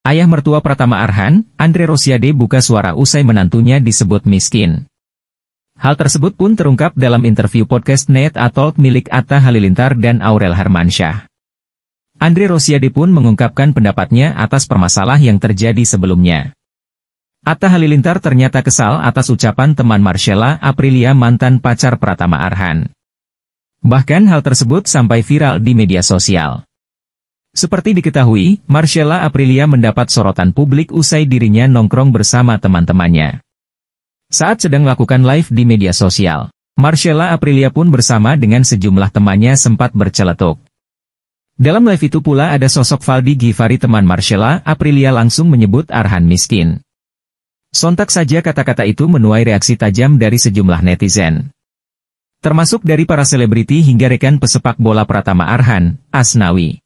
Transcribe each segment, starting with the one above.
Ayah mertua Pratama Arhan, Andre Rosiade buka suara usai menantunya disebut miskin. Hal tersebut pun terungkap dalam interview podcast Net Atalk milik Atta Halilintar dan Aurel Hermansyah. Andre Rosiade pun mengungkapkan pendapatnya atas permasalahan yang terjadi sebelumnya. Atta Halilintar ternyata kesal atas ucapan teman Marcella Aprilia mantan pacar Pratama Arhan. Bahkan hal tersebut sampai viral di media sosial. Seperti diketahui, Marcella Aprilia mendapat sorotan publik usai dirinya nongkrong bersama teman-temannya. Saat sedang melakukan live di media sosial, Marcella Aprilia pun bersama dengan sejumlah temannya sempat berceletuk. Dalam live itu pula ada sosok Valdi Givari teman Marcella Aprilia langsung menyebut Arhan miskin. Sontak saja kata-kata itu menuai reaksi tajam dari sejumlah netizen. Termasuk dari para selebriti hingga rekan pesepak bola Pratama Arhan, Asnawi.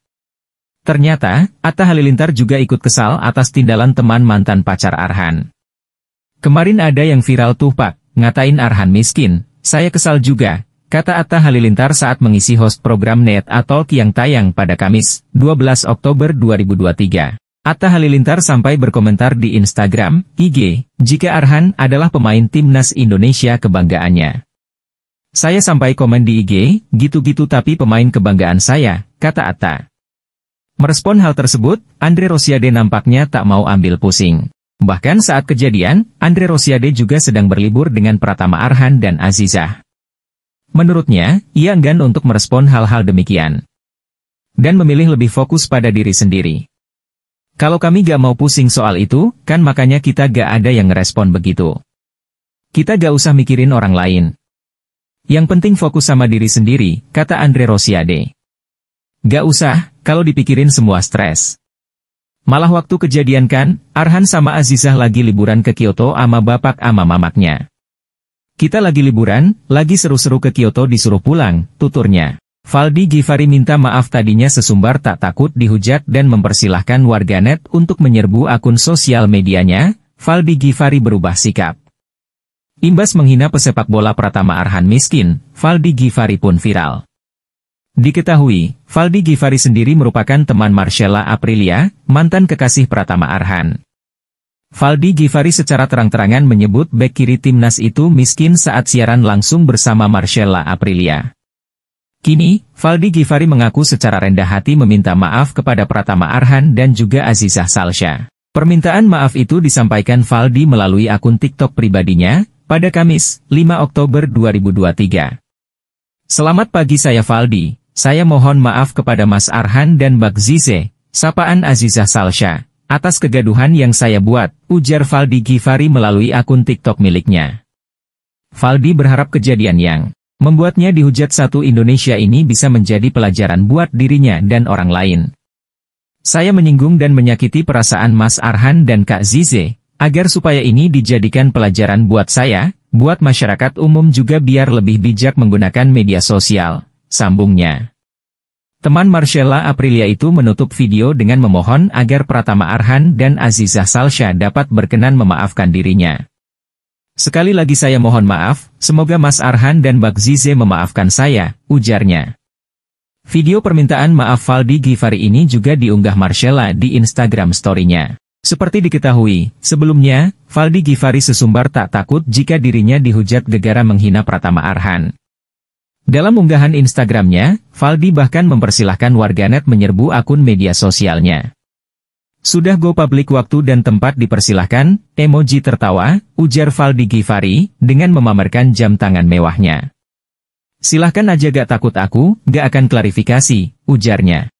Ternyata, Atta Halilintar juga ikut kesal atas tindalan teman mantan pacar Arhan. Kemarin ada yang viral tuh pak, ngatain Arhan miskin, saya kesal juga, kata Atta Halilintar saat mengisi host program Net atau yang tayang pada Kamis, 12 Oktober 2023. Atta Halilintar sampai berkomentar di Instagram, IG, jika Arhan adalah pemain timnas Indonesia kebanggaannya. Saya sampai komen di IG, gitu-gitu tapi pemain kebanggaan saya, kata Atta. Merespon hal tersebut, Andre Rosiade nampaknya tak mau ambil pusing. Bahkan saat kejadian, Andre Rosiade juga sedang berlibur dengan Pratama Arhan dan Azizah. Menurutnya, ia enggan untuk merespon hal-hal demikian. Dan memilih lebih fokus pada diri sendiri. Kalau kami gak mau pusing soal itu, kan makanya kita gak ada yang ngerespon begitu. Kita gak usah mikirin orang lain. Yang penting fokus sama diri sendiri, kata Andre Rosiade. Gak usah, kalau dipikirin semua stres. Malah waktu kejadian kan, Arhan sama Azizah lagi liburan ke Kyoto ama bapak ama mamaknya. Kita lagi liburan, lagi seru-seru ke Kyoto disuruh pulang, tuturnya. Valdi Givari minta maaf tadinya sesumbar tak takut dihujat dan mempersilahkan warganet untuk menyerbu akun sosial medianya, Valdi Givari berubah sikap. Imbas menghina pesepak bola Pratama Arhan miskin, Valdi Givari pun viral. Diketahui, Valdi Givari sendiri merupakan teman Marcella Aprilia, mantan kekasih Pratama Arhan. Valdi Givari secara terang-terangan menyebut bek kiri timnas itu miskin saat siaran langsung bersama Marcella Aprilia. Kini, Valdi Givari mengaku secara rendah hati meminta maaf kepada Pratama Arhan dan juga Azizah Salsha. Permintaan maaf itu disampaikan Valdi melalui akun TikTok pribadinya, pada Kamis, 5 Oktober 2023. Selamat pagi saya Valdi, saya mohon maaf kepada Mas Arhan dan Bak Zize, sapaan Azizah Salsha, atas kegaduhan yang saya buat, ujar Valdi Givari melalui akun TikTok miliknya. Valdi berharap kejadian yang membuatnya dihujat satu Indonesia ini bisa menjadi pelajaran buat dirinya dan orang lain. Saya menyinggung dan menyakiti perasaan Mas Arhan dan Kak Zize, agar supaya ini dijadikan pelajaran buat saya, buat masyarakat umum juga biar lebih bijak menggunakan media sosial sambungnya. Teman Marcella Aprilia itu menutup video dengan memohon agar Pratama Arhan dan Azizah Salsha dapat berkenan memaafkan dirinya. Sekali lagi saya mohon maaf, semoga Mas Arhan dan Bak Zize memaafkan saya, ujarnya. Video permintaan maaf Valdi Givari ini juga diunggah Marcella di Instagram story-nya. Seperti diketahui, sebelumnya, Valdi Givari sesumbar tak takut jika dirinya dihujat gegara menghina Pratama Arhan. Dalam unggahan Instagramnya, Valdi bahkan mempersilahkan warganet menyerbu akun media sosialnya. Sudah go public waktu dan tempat dipersilahkan, emoji tertawa, ujar Valdi Givari, dengan memamerkan jam tangan mewahnya. Silahkan aja gak takut aku, gak akan klarifikasi, ujarnya.